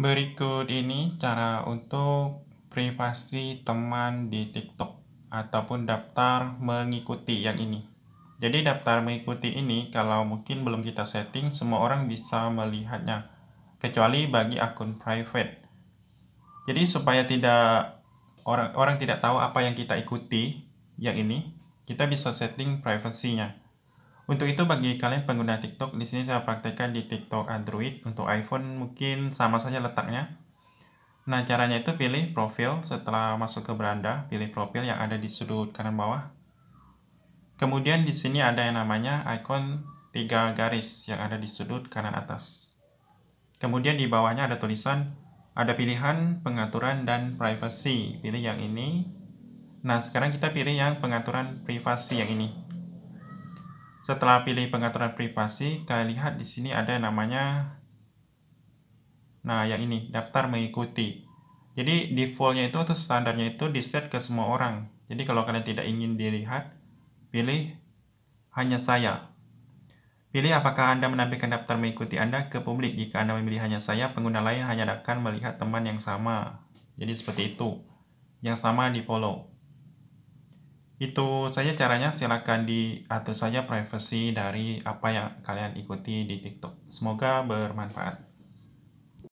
Berikut ini cara untuk privasi teman di TikTok ataupun daftar mengikuti yang ini. Jadi daftar mengikuti ini kalau mungkin belum kita setting semua orang bisa melihatnya kecuali bagi akun private. Jadi supaya tidak orang orang tidak tahu apa yang kita ikuti yang ini, kita bisa setting privasinya. Untuk itu bagi kalian pengguna TikTok, di sini saya praktekkan di TikTok Android. Untuk iPhone mungkin sama saja letaknya. Nah, caranya itu pilih profil setelah masuk ke beranda, pilih profil yang ada di sudut kanan bawah. Kemudian di sini ada yang namanya icon tiga garis yang ada di sudut kanan atas. Kemudian di bawahnya ada tulisan, ada pilihan pengaturan dan privacy. Pilih yang ini. Nah, sekarang kita pilih yang pengaturan privasi yang ini. Setelah pilih pengaturan privasi, kalian lihat di sini ada namanya Nah, yang ini, daftar mengikuti. Jadi, defaultnya itu atau standarnya itu di set ke semua orang. Jadi, kalau kalian tidak ingin dilihat, pilih hanya saya. Pilih apakah Anda menampilkan daftar mengikuti Anda ke publik. Jika Anda memilih hanya saya, pengguna lain hanya akan melihat teman yang sama. Jadi, seperti itu. Yang sama di follow. Itu saja caranya, silahkan diatur saja privacy dari apa yang kalian ikuti di TikTok. Semoga bermanfaat.